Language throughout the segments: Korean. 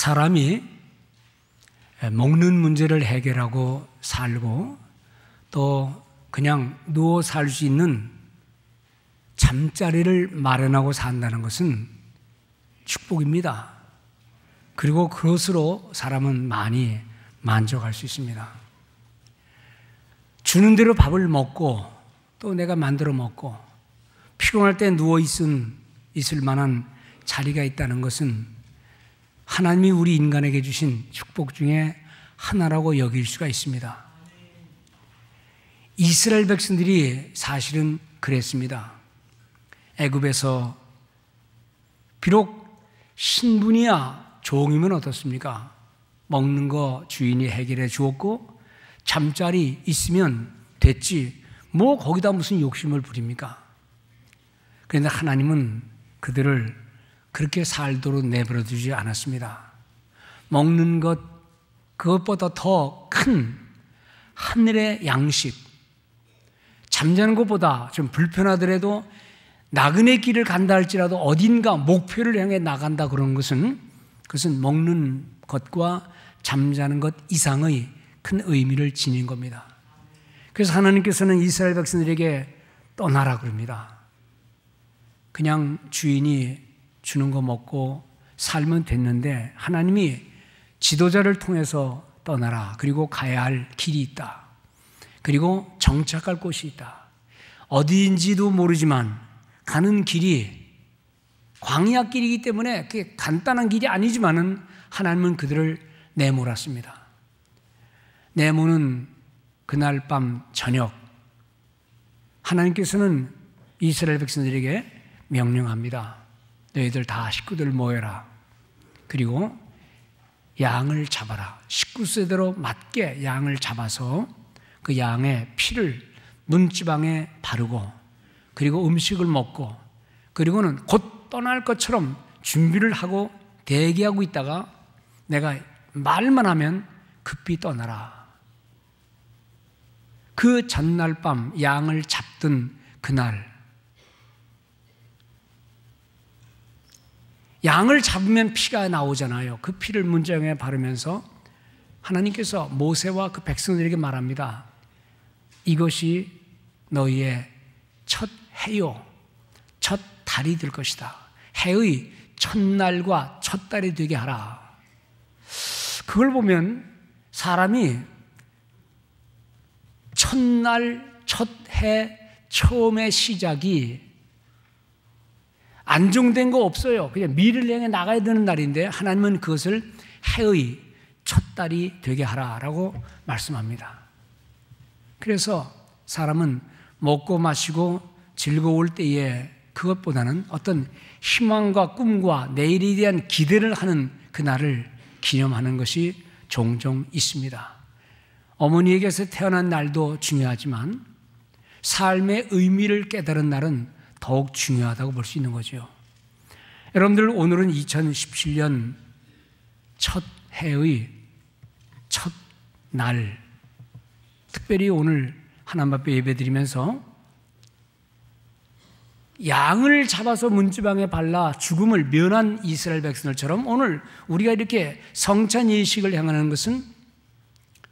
사람이 먹는 문제를 해결하고 살고 또 그냥 누워 살 수 있는 잠자리를 마련하고 산다는 것은 축복입니다. 그리고 그것으로 사람은 많이 만족할 수 있습니다. 주는 대로 밥을 먹고 또 내가 만들어 먹고 피곤할 때 누워 있은 있을 만한 자리가 있다는 것은 하나님이 우리 인간에게 주신 축복 중에 하나라고 여길 수가 있습니다. 이스라엘 백성들이 사실은 그랬습니다. 애굽에서 비록 신분이야 종이면 어떻습니까? 먹는 거 주인이 해결해 주었고 잠자리 있으면 됐지. 뭐 거기다 무슨 욕심을 부립니까? 그런데 하나님은 그들을 그렇게 살도록 내버려 두지 않았습니다. 먹는 것, 그것보다 더 큰 하늘의 양식, 잠자는 것보다 좀 불편하더라도 나그네 길을 간다 할지라도 어딘가 목표를 향해 나간다 그런 것은 그것은 먹는 것과 잠자는 것 이상의 큰 의미를 지닌 겁니다. 그래서 하나님께서는 이스라엘 백성들에게 떠나라 그럽니다. 그냥 주인이 주는 거 먹고 살면 됐는데 하나님이 지도자를 통해서 떠나라. 그리고 가야 할 길이 있다. 그리고 정착할 곳이 있다. 어디인지도 모르지만 가는 길이 광야 길이기 때문에 그게 간단한 길이 아니지만은 하나님은 그들을 내몰았습니다. 내모는 그날 밤 저녁 하나님께서는 이스라엘 백성들에게 명령합니다. 너희들 다 식구들 모여라. 그리고 양을 잡아라. 식구 세대로 맞게 양을 잡아서 그 양의 피를 눈지방에 바르고 그리고 음식을 먹고 그리고는 곧 떠날 것처럼 준비를 하고 대기하고 있다가 내가 말만 하면 급히 떠나라. 그 전날 밤 양을 잡든 그날 양을 잡으면 피가 나오잖아요. 그 피를 문장에 바르면서 하나님께서 모세와 그 백성들에게 말합니다. 이것이 너희의 첫 해요. 첫 달이 될 것이다. 해의 첫날과 첫 달이 되게 하라. 그걸 보면 사람이 첫날, 첫 해, 처음의 시작이 안정된 거 없어요. 그냥 미를 향해 나가야 되는 날인데 하나님은 그것을 해의 첫 달이 되게 하라라고 말씀합니다. 그래서 사람은 먹고 마시고 즐거울 때에 그것보다는 어떤 희망과 꿈과 내일에 대한 기대를 하는 그날을 기념하는 것이 종종 있습니다. 어머니에게서 태어난 날도 중요하지만 삶의 의미를 깨달은 날은 더욱 중요하다고 볼 수 있는 거죠. 여러분들 오늘은 2017년 첫 해의 첫 날, 특별히 오늘 하나님 앞에 예배드리면서 양을 잡아서 문지방에 발라 죽음을 면한 이스라엘 백성들처럼 오늘 우리가 이렇게 성찬 예식을 향하는 것은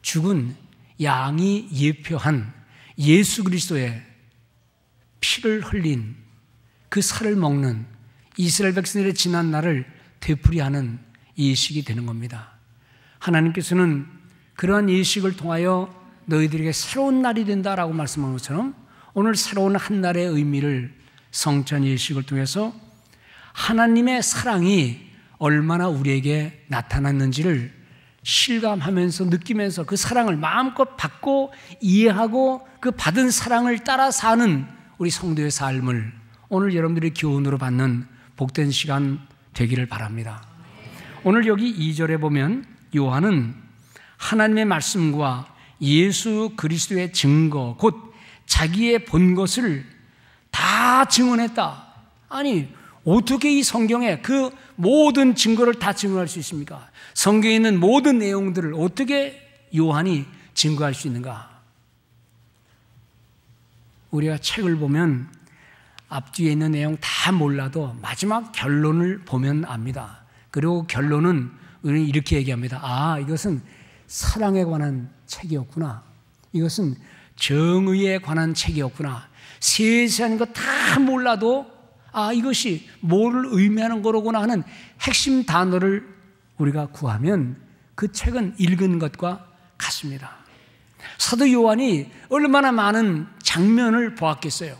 죽은 양이 예표한 예수 그리스도의 피를 흘린 그 살을 먹는 이스라엘 백성들의 지난 날을 되풀이하는 예식이 되는 겁니다. 하나님께서는 그러한 예식을 통하여 너희들에게 새로운 날이 된다라고 말씀한 것처럼 오늘 새로운 한 날의 의미를 성찬 예식을 통해서 하나님의 사랑이 얼마나 우리에게 나타났는지를 실감하면서 느끼면서 그 사랑을 마음껏 받고 이해하고 그 받은 사랑을 따라 사는 우리 성도의 삶을 오늘 여러분들의 교훈으로 받는 복된 시간 되기를 바랍니다. 오늘 여기 2절에 보면 요한은 하나님의 말씀과 예수 그리스도의 증거, 곧 자기의 본 것을 다 증언했다. 아니, 어떻게 이 성경에 그 모든 증거를 다 증언할 수 있습니까? 성경에 있는 모든 내용들을 어떻게 요한이 증거할 수 있는가? 우리가 책을 보면 앞뒤에 있는 내용 다 몰라도 마지막 결론을 보면 압니다. 그리고 결론은 우리는 이렇게 얘기합니다. 아, 이것은 사랑에 관한 책이었구나. 이것은 정의에 관한 책이었구나. 세세한 거 다 몰라도 아, 이것이 뭘 의미하는 거로구나 하는 핵심 단어를 우리가 구하면 그 책은 읽은 것과 같습니다. 사도 요한이 얼마나 많은 장면을 보았겠어요.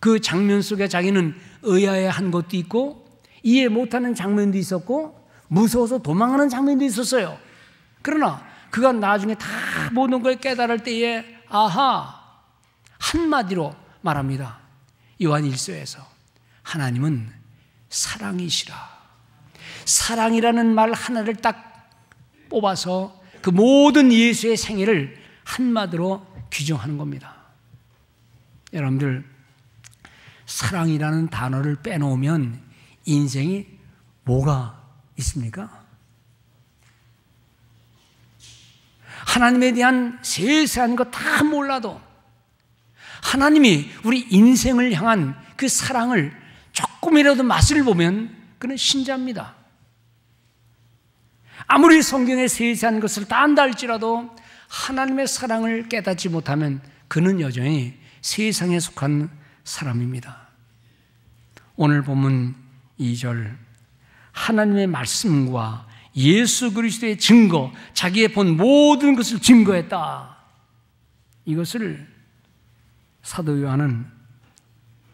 그 장면 속에 자기는 의아해한 것도 있고 이해 못하는 장면도 있었고 무서워서 도망하는 장면도 있었어요. 그러나 그가 나중에 다 모든 걸 깨달을 때에 아하 한마디로 말합니다. 요한 1서에서 하나님은 사랑이시라. 사랑이라는 말 하나를 딱 뽑아서 그 모든 예수의 생애를 한마디로 규정하는 겁니다. 여러분들, 사랑이라는 단어를 빼놓으면 인생이 뭐가 있습니까? 하나님에 대한 세세한 거 다 몰라도 하나님이 우리 인생을 향한 그 사랑을 조금이라도 맛을 보면 그는 신자입니다. 아무리 성경에 세세한 것을 다 안다 할지라도 하나님의 사랑을 깨닫지 못하면 그는 여전히 세상에 속한 사람입니다. 오늘 보면 2절 하나님의 말씀과 예수 그리스도의 증거, 자기의 본 모든 것을 증거했다. 이것을 사도 요한은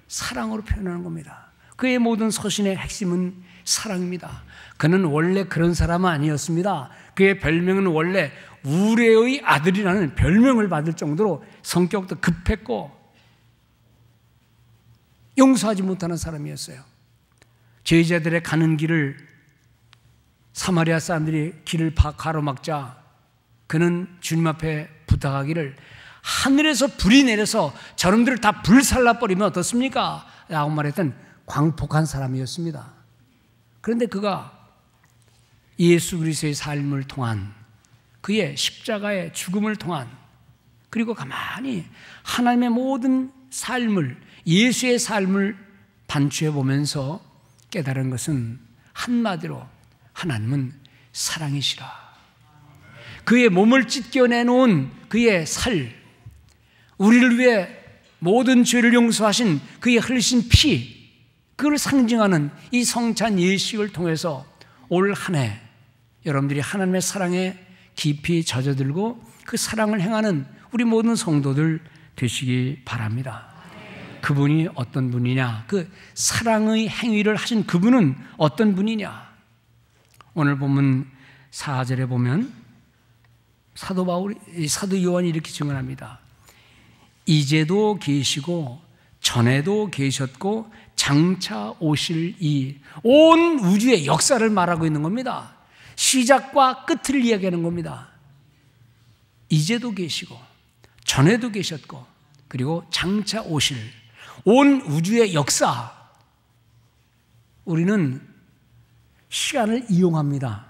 사랑으로 표현하는 겁니다. 그의 모든 서신의 핵심은 사랑입니다. 그는 원래 그런 사람 은 아니었습니다. 그의 별명은 원래 우레의 아들이라는 별명을 받을 정도로 성격도 급했고 용서하지 못하는 사람이었어요. 제자들의 가는 길을 사마리아 사람들이 길을 가로막자 그는 주님 앞에 부탁하기를 하늘에서 불이 내려서 저놈들을 다 불살라버리면 어떻습니까? 라고 말했던 광폭한 사람이었습니다. 그런데 그가 예수 그리스의 삶을 통한 그의 십자가의 죽음을 통한 그리고 가만히 하나님의 모든 삶을 예수의 삶을 반추해 보면서 깨달은 것은 한마디로 하나님은 사랑이시라. 그의 몸을 찢겨내 놓은 그의 살, 우리를 위해 모든 죄를 용서하신 그의 흘리신 피, 그걸 상징하는 이 성찬 예식을 통해서 올한해 여러분들이 하나님의 사랑에 깊이 젖어들고 그 사랑을 행하는 우리 모든 성도들 되시기 바랍니다. 그분이 어떤 분이냐? 그 사랑의 행위를 하신 그분은 어떤 분이냐? 오늘 보면 4절에 보면 사도 바울 사도 요한이 이렇게 증언합니다. 이제도 계시고 전에도 계셨고 장차 오실 이 온 우주의 역사를 말하고 있는 겁니다. 시작과 끝을 이야기하는 겁니다. 이제도 계시고 전에도 계셨고 그리고 장차 오실 온 우주의 역사 우리는 시간을 이용합니다.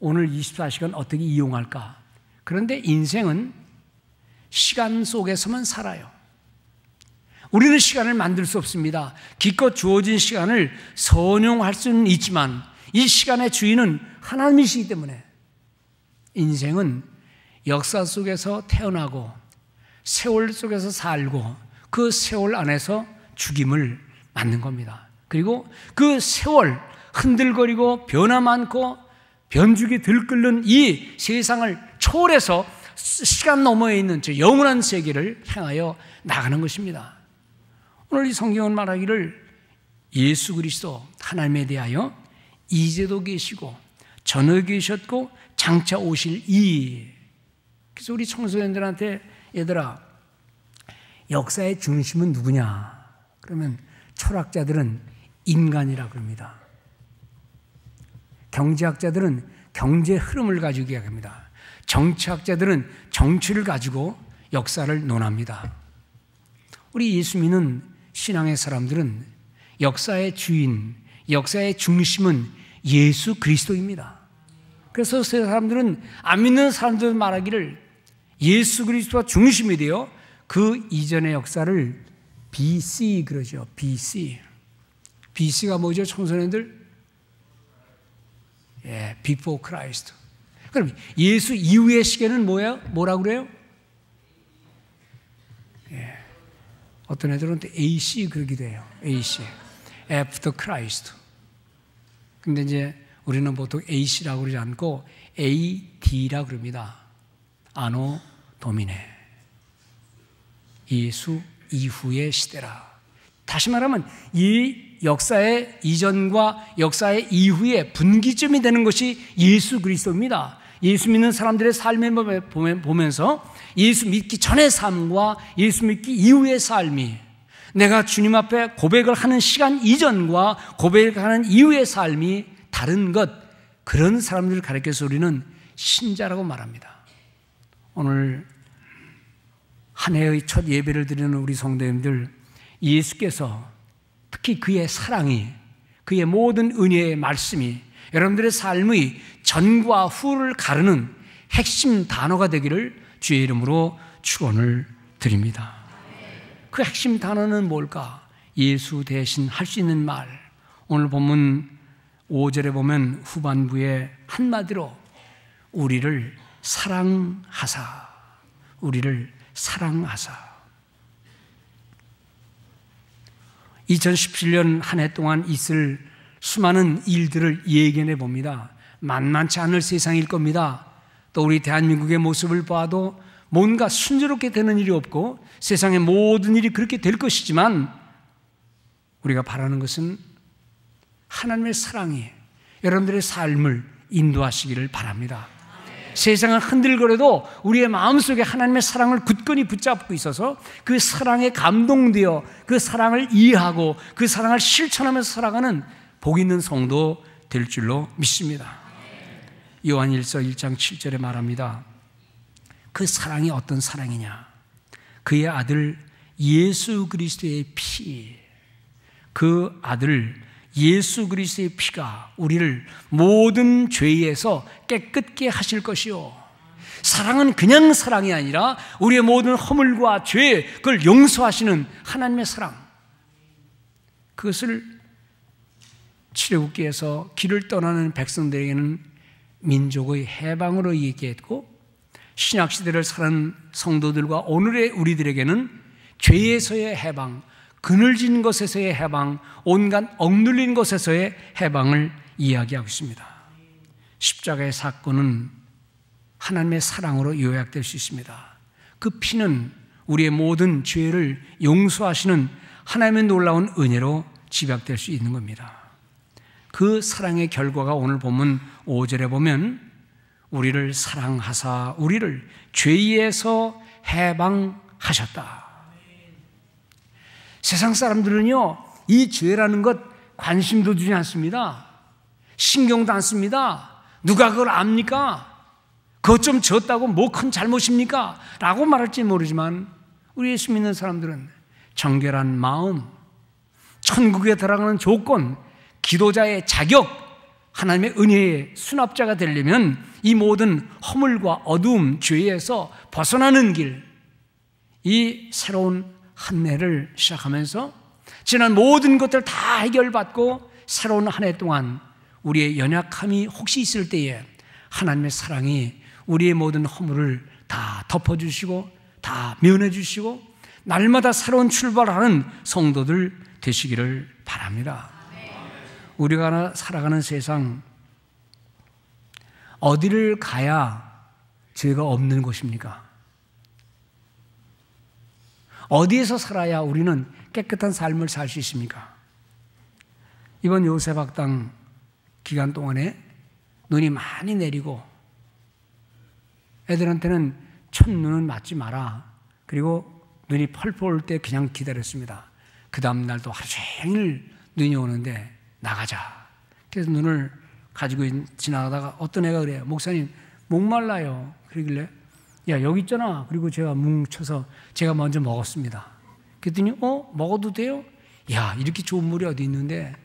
오늘 24시간 어떻게 이용할까? 그런데 인생은 시간 속에서만 살아요. 우리는 시간을 만들 수 없습니다. 기껏 주어진 시간을 선용할 수는 있지만 이 시간의 주인은 하나님이시기 때문에 인생은 역사 속에서 태어나고 세월 속에서 살고 그 세월 안에서 죽임을 맞는 겁니다. 그리고 그 세월 흔들거리고 변화 많고 변죽이 들끓는 이 세상을 초월해서 시간 너머에 있는 저 영원한 세계를 향하여 나가는 것입니다. 오늘 이 성경은 말하기를 예수 그리스도 하나님에 대하여 이제도 계시고 전에 계셨고 장차 오실 이. 그래서 우리 청소년들한테 얘들아 역사의 중심은 누구냐? 그러면 철학자들은 인간이라 그럽니다. 경제학자들은 경제 흐름을 가지고 이야기합니다. 정치학자들은 정치를 가지고 역사를 논합니다. 우리 예수 믿는 신앙의 사람들은 역사의 주인, 역사의 중심은 예수 그리스도입니다. 그래서 사람들은 안 믿는 사람들 말하기를 예수 그리스도가 중심이 되어 그 이전의 역사를 BC 그러죠. BC. BC가 뭐죠? 청소년들? 예, before Christ. 그럼 예수 이후의 시계는 뭐야? 뭐라 그래요? 예. 어떤 애들은 또 AC 그러기도 해요. AC. After Christ. 근데 이제 우리는 보통 AC라고 그러지 않고 AD라 그럽니다. 아노 도미네. 예수 이후의 시대라. 다시 말하면 이 역사의 이전과 역사의 이후의 분기점이 되는 것이 예수 그리스도입니다. 예수 믿는 사람들의 삶을 보면서 예수 믿기 전의 삶과 예수 믿기 이후의 삶이 내가 주님 앞에 고백을 하는 시간 이전과 고백하는 이후의 삶이 다른 것, 그런 사람들을 가리켜서 우리는 신자라고 말합니다. 오늘 한 해의 첫 예배를 드리는 우리 성도님들, 예수께서 특히 그의 사랑이, 그의 모든 은혜의 말씀이 여러분들의 삶의 전과 후를 가르는 핵심 단어가 되기를 주의 이름으로 축원을 드립니다. 그 핵심 단어는 뭘까? 예수 대신 할 수 있는 말. 오늘 보면 5절에 보면 후반부에 한마디로 우리를 사랑하사. 우리를 사랑하사. 2017년 한 해 동안 있을 수많은 일들을 예견해 봅니다. 만만치 않을 세상일 겁니다. 또 우리 대한민국의 모습을 봐도 뭔가 순조롭게 되는 일이 없고 세상의 모든 일이 그렇게 될 것이지만 우리가 바라는 것은 하나님의 사랑이 여러분들의 삶을 인도하시기를 바랍니다. 세상을 흔들거려도 우리의 마음속에 하나님의 사랑을 굳건히 붙잡고 있어서 그 사랑에 감동되어 그 사랑을 이해하고 그 사랑을 실천하면서 살아가는 복 있는 성도 될 줄로 믿습니다. 요한 1서 1장 7절에 말합니다. 그 사랑이 어떤 사랑이냐? 그의 아들 예수 그리스도의 피, 그 아들 예수 그리스도의 피가 우리를 모든 죄에서 깨끗게 하실 것이요. 사랑은 그냥 사랑이 아니라 우리의 모든 허물과 죄, 그걸 용서하시는 하나님의 사랑. 그것을 칠애국기에서 길을 떠나는 백성들에게는 민족의 해방으로 얘기했고 신약 시대를 사는 성도들과 오늘의 우리들에게는 죄에서의 해방, 그늘진 것에서의 해방, 온갖 억눌린 것에서의 해방을 이야기하고 있습니다. 십자가의 사건은 하나님의 사랑으로 요약될 수 있습니다. 그 피는 우리의 모든 죄를 용서하시는 하나님의 놀라운 은혜로 집약될 수 있는 겁니다. 그 사랑의 결과가 오늘 보면 5절에 보면 우리를 사랑하사 우리를 죄에서 해방하셨다. 세상 사람들은요, 이 죄라는 것 관심도 주지 않습니다. 신경도 안 씁니다. 누가 그걸 압니까? 그것 좀 졌다고 뭐 큰 잘못입니까? 라고 말할지 모르지만 우리 예수 믿는 사람들은 정결한 마음, 천국에 들어가는 조건, 기도자의 자격, 하나님의 은혜의 수납자가 되려면 이 모든 허물과 어두움, 죄에서 벗어나는 길, 이 새로운 한 해를 시작하면서 지난 모든 것들 다 해결받고 새로운 한 해 동안 우리의 연약함이 혹시 있을 때에 하나님의 사랑이 우리의 모든 허물을 다 덮어주시고 다 면해주시고 날마다 새로운 출발하는 성도들 되시기를 바랍니다. 우리가 살아가는 세상 어디를 가야 죄가 없는 곳입니까? 어디에서 살아야 우리는 깨끗한 삶을 살 수 있습니까? 이번 요새박당 기간 동안에 눈이 많이 내리고 애들한테는 첫 눈은 맞지 마라. 그리고 눈이 펄펄 올 때 그냥 기다렸습니다. 그 다음날도 하루 종일 눈이 오는데 나가자. 그래서 눈을 가지고 지나가다가 어떤 애가 그래요. 목사님, 목말라요. 그러길래, 야, 여기 있잖아. 그리고 제가 뭉쳐서 제가 먼저 먹었습니다. 그랬더니, 어? 먹어도 돼요? 야, 이렇게 좋은 물이 어디 있는데.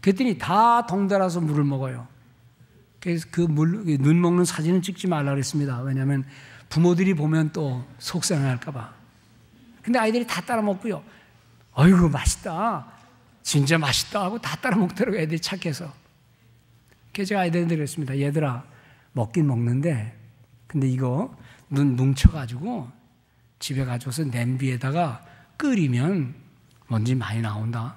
그랬더니 다 덩달아서 물을 먹어요. 그래서 그 물, 그 눈 먹는 사진은 찍지 말라 그랬습니다. 왜냐하면 부모들이 보면 또 속상할까봐. 근데 아이들이 다 따라 먹고요. 어이구, 맛있다. 진짜 맛있다 하고 다 따라 먹더라고 애들이 착해서. 그래서 제가 아들한테 그랬습니다. 얘들아, 먹긴 먹는데, 근데 이거 눈 뭉쳐가지고 집에 가져와서 냄비에다가 끓이면 먼지 많이 나온다.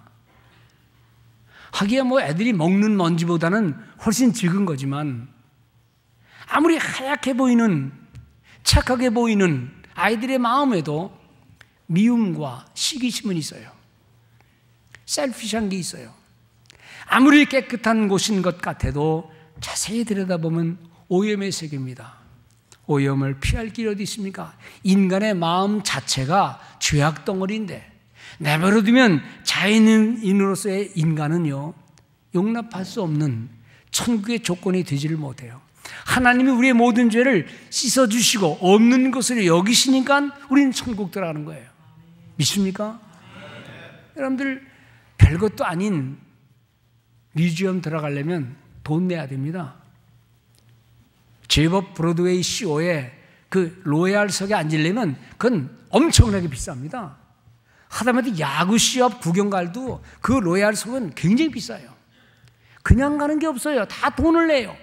하기야 뭐 애들이 먹는 먼지보다는 훨씬 적은 거지만 아무리 하얗게 보이는 착하게 보이는 아이들의 마음에도 미움과 시기심은 있어요. 셀피시한 게 있어요. 아무리 깨끗한 곳인 것 같아도 자세히 들여다보면 오염의 세계입니다. 오염을 피할 길이 어디 있습니까? 인간의 마음 자체가 죄악 덩어리인데 내버려두면 자연인으로서의 인간은요 용납할 수 없는 천국의 조건이 되지를 못해요. 하나님이 우리의 모든 죄를 씻어주시고 없는 것으로 여기시니까 우리는 천국 들어가는 거예요. 믿습니까? 여러분들 별것도 아닌 뮤지엄 들어가려면 돈 내야 됩니다. 제법 브로드웨이 CO에 e 그 로얄석에 앉으려면 그건 엄청나게 비쌉니다. 하다못해 야구 시합 구경 갈도 그 로얄석은 굉장히 비싸요. 그냥 가는 게 없어요. 다 돈을 내요.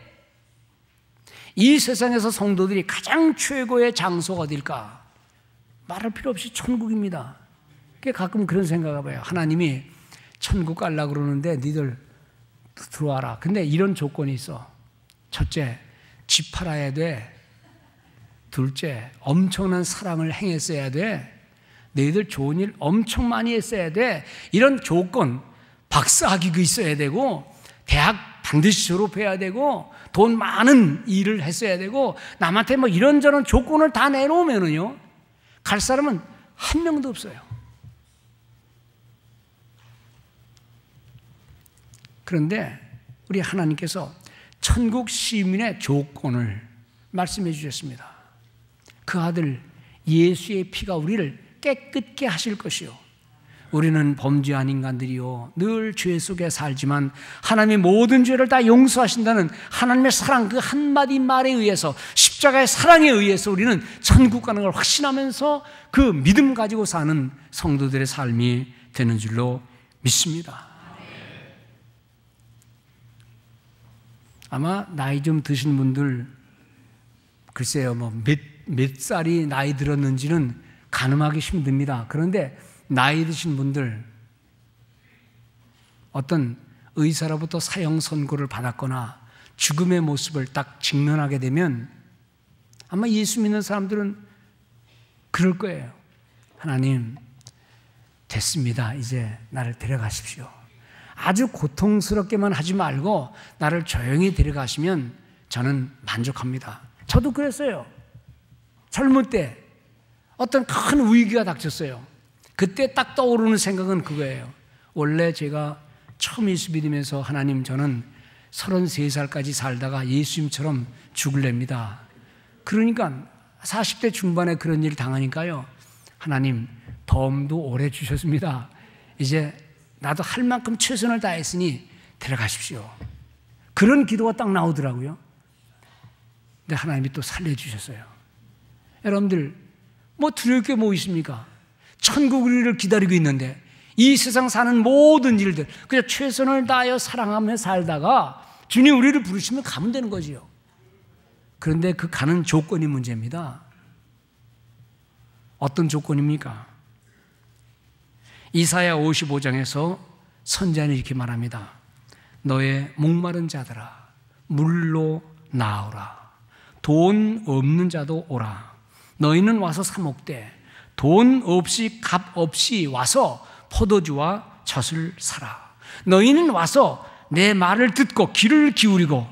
이 세상에서 성도들이 가장 최고의 장소가 어딜까? 말할 필요 없이 천국입니다. 가끔 그런 생각을 해요. 봐 하나님이 천국 갈라 그러는데 니들 들어와라. 근데 이런 조건이 있어. 첫째, 집 팔아야 돼. 둘째, 엄청난 사랑을 행했어야 돼. 너희들 좋은 일 엄청 많이 했어야 돼. 이런 조건, 박사학위가 있어야 되고, 대학 반드시 졸업해야 되고, 돈 많은 일을 했어야 되고, 남한테 뭐 이런저런 조건을 다 내놓으면은요, 갈 사람은 한 명도 없어요. 그런데 우리 하나님께서 천국 시민의 조건을 말씀해 주셨습니다. 그 아들 예수의 피가 우리를 깨끗게 하실 것이요. 우리는 범죄한 인간들이요. 늘 죄 속에 살지만 하나님의 모든 죄를 다 용서하신다는 하나님의 사랑 그 한마디 말에 의해서 십자가의 사랑에 의해서 우리는 천국 가는 걸 확신하면서 그 믿음 가지고 사는 성도들의 삶이 되는 줄로 믿습니다. 아마 나이 좀 드신 분들 글쎄요 뭐 몇 몇 살이 나이 들었는지는 가늠하기 힘듭니다. 그런데 나이 드신 분들 어떤 의사로부터 사형 선고를 받았거나 죽음의 모습을 딱 직면하게 되면 아마 예수 믿는 사람들은 그럴 거예요. 하나님 됐습니다. 이제 나를 데려가십시오. 아주 고통스럽게만 하지 말고 나를 조용히 데려가시면 저는 만족합니다. 저도 그랬어요. 젊을 때 어떤 큰 위기가 닥쳤어요. 그때 딱 떠오르는 생각은 그거예요. 원래 제가 처음 예수 믿으면서 하나님 저는 33살까지 살다가 예수님처럼 죽을랍니다. 그러니까 40대 중반에 그런 일 당하니까요. 하나님, 범도 오래 주셨습니다. 이제 나도 할 만큼 최선을 다했으니 데려가십시오. 그런 기도가 딱 나오더라고요. 근데 하나님이 또 살려주셨어요. 여러분들, 뭐 두려울 게 뭐 있습니까? 천국 우리를 기다리고 있는데 이 세상 사는 모든 일들, 그냥 최선을 다하여 사랑하며 살다가 주님 우리를 부르시면 가면 되는 거지요. 그런데 그 가는 조건이 문제입니다. 어떤 조건입니까? 이사야 55장에서 선자는 이렇게 말합니다. 너의 목마른 자들아, 물로 나오라. 돈 없는 자도 오라. 너희는 와서 사먹되, 돈 없이 값 없이 와서 포도주와 젖을 사라. 너희는 와서 내 말을 듣고 귀를 기울이고,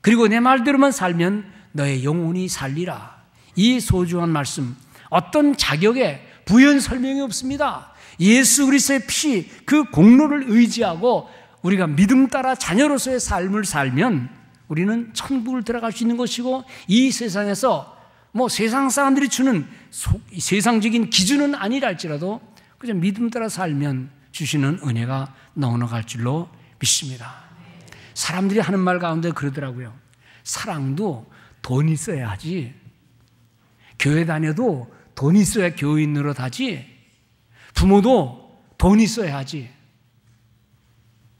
그리고 내 말대로만 살면 너의 영혼이 살리라. 이 소중한 말씀, 어떤 자격에 부연 설명이 없습니다. 예수 그리스의 피, 그 공로를 의지하고 우리가 믿음 따라 자녀로서의 삶을 살면 우리는 천국을 들어갈 수 있는 것이고 이 세상에서 뭐 세상 사람들이 주는 속, 세상적인 기준은 아니랄지라도 그저 믿음 따라 살면 주시는 은혜가 넘어갈 줄로 믿습니다. 사람들이 하는 말 가운데 그러더라고요. 사랑도 돈 있어야 하지. 교회 다녀도 돈 있어야 교인으로 다지. 부모도 돈이 있어야 하지.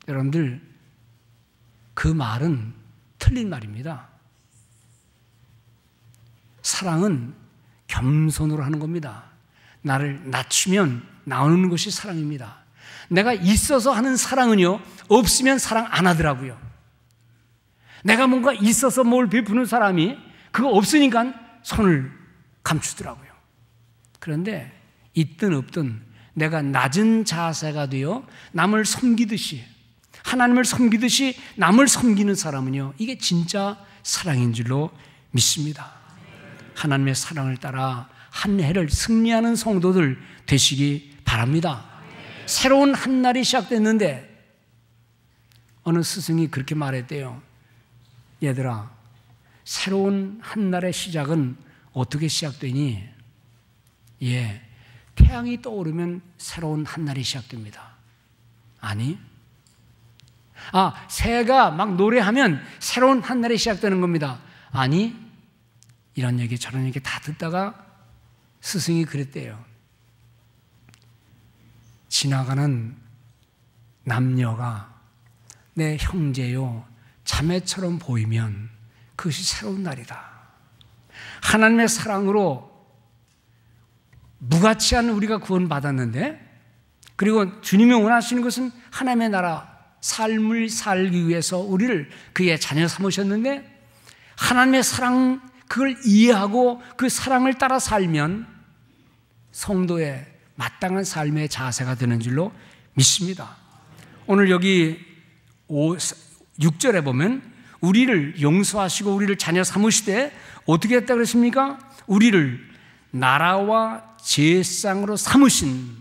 여러분들, 그 말은 틀린 말입니다. 사랑은 겸손으로 하는 겁니다. 나를 낮추면 나오는 것이 사랑입니다. 내가 있어서 하는 사랑은요, 없으면 사랑 안 하더라고요. 내가 뭔가 있어서 뭘 베푸는 사람이 그거 없으니까 손을 감추더라고요. 그런데 있든 없든 내가 낮은 자세가 되어 남을 섬기듯이 하나님을 섬기듯이 남을 섬기는 사람은요. 이게 진짜 사랑인 줄로 믿습니다. 하나님의 사랑을 따라 한 해를 승리하는 성도들 되시기 바랍니다. 새로운 한 날이 시작됐는데 어느 스승이 그렇게 말했대요. 얘들아, 새로운 한 날의 시작은 어떻게 시작되니? 예, 태양이 떠오르면 새로운 한날이 시작됩니다. 아니? 아, 새가 막 노래하면 새로운 한날이 시작되는 겁니다. 아니? 이런 얘기, 저런 얘기 다 듣다가 스승이 그랬대요. 지나가는 남녀가 내 형제요, 자매처럼 보이면 그것이 새로운 날이다. 하나님의 사랑으로 무가치한 우리가 구원받았는데 그리고 주님이 원하시는 것은 하나님의 나라 삶을 살기 위해서 우리를 그의 자녀 삼으셨는데 하나님의 사랑 그걸 이해하고 그 사랑을 따라 살면 성도의 마땅한 삶의 자세가 되는 줄로 믿습니다. 오늘 여기 6절에 보면 우리를 용서하시고 우리를 자녀 삼으시되 어떻게 했다 그랬습니까? 우리를 나라와 제상으로 삼으신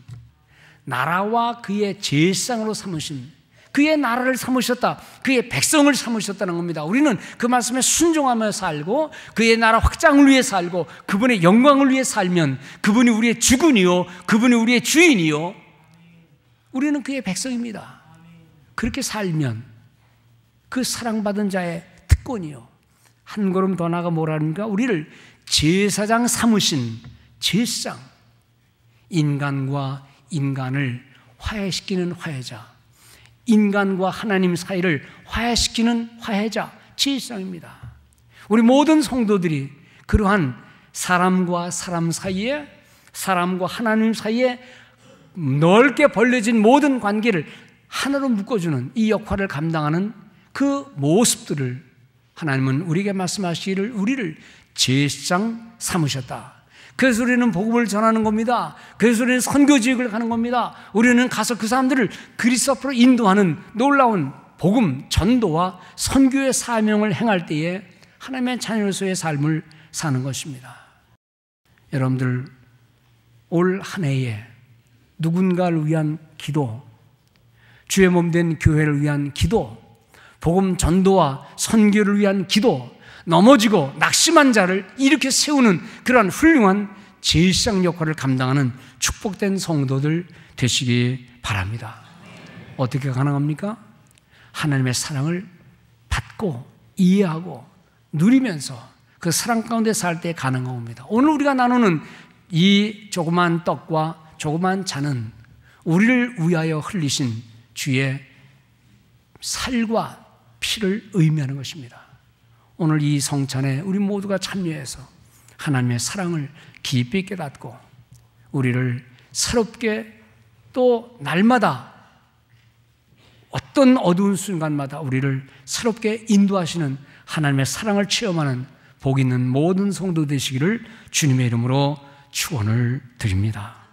나라와 그의 제상으로 삼으신 그의 나라를 삼으셨다. 그의 백성을 삼으셨다는 겁니다. 우리는 그 말씀에 순종하며 살고 그의 나라 확장을 위해 살고 그분의 영광을 위해 살면 그분이 우리의 주군이요. 그분이 우리의 주인이요. 우리는 그의 백성입니다. 그렇게 살면 그 사랑받은 자의 특권이요. 한 걸음 더 나가 아 뭐라는가? 우리를 제사장 삼으신 죄상, 인간과 인간을 화해시키는 화해자, 인간과 하나님 사이를 화해시키는 화해자, 질상입니다. 우리 모든 성도들이 그러한 사람과 사람 사이에, 사람과 하나님 사이에 넓게 벌려진 모든 관계를 하나로 묶어주는 이 역할을 감당하는 그 모습들을 하나님은 우리에게 말씀하시기를 우리를 제상 삼으셨다. 그래서 우리는 복음을 전하는 겁니다. 그래서 우리는 선교지역을 가는 겁니다. 우리는 가서 그 사람들을 그리스 앞으로 인도하는 놀라운 복음, 전도와 선교의 사명을 행할 때에 하나님의 자녀로의 삶을 사는 것입니다. 여러분들, 올 한 해에 누군가를 위한 기도, 주의 몸 된 교회를 위한 기도, 복음 전도와 선교를 위한 기도, 넘어지고 낙심한 자를 이렇게 세우는 그러한 훌륭한 제일상 역할을 감당하는 축복된 성도들 되시기 바랍니다. 어떻게 가능합니까? 하나님의 사랑을 받고 이해하고 누리면서 그 사랑 가운데 살 때 가능한 겁니다. 오늘 우리가 나누는 이 조그만 떡과 조그만 잔은 우리를 위하여 흘리신 주의 살과 피를 의미하는 것입니다. 오늘 이 성찬에 우리 모두가 참여해서 하나님의 사랑을 깊이 깨닫고 우리를 새롭게 또 날마다 어떤 어두운 순간마다 우리를 새롭게 인도하시는 하나님의 사랑을 체험하는 복 있는 모든 성도 되시기를 주님의 이름으로 축원을 드립니다.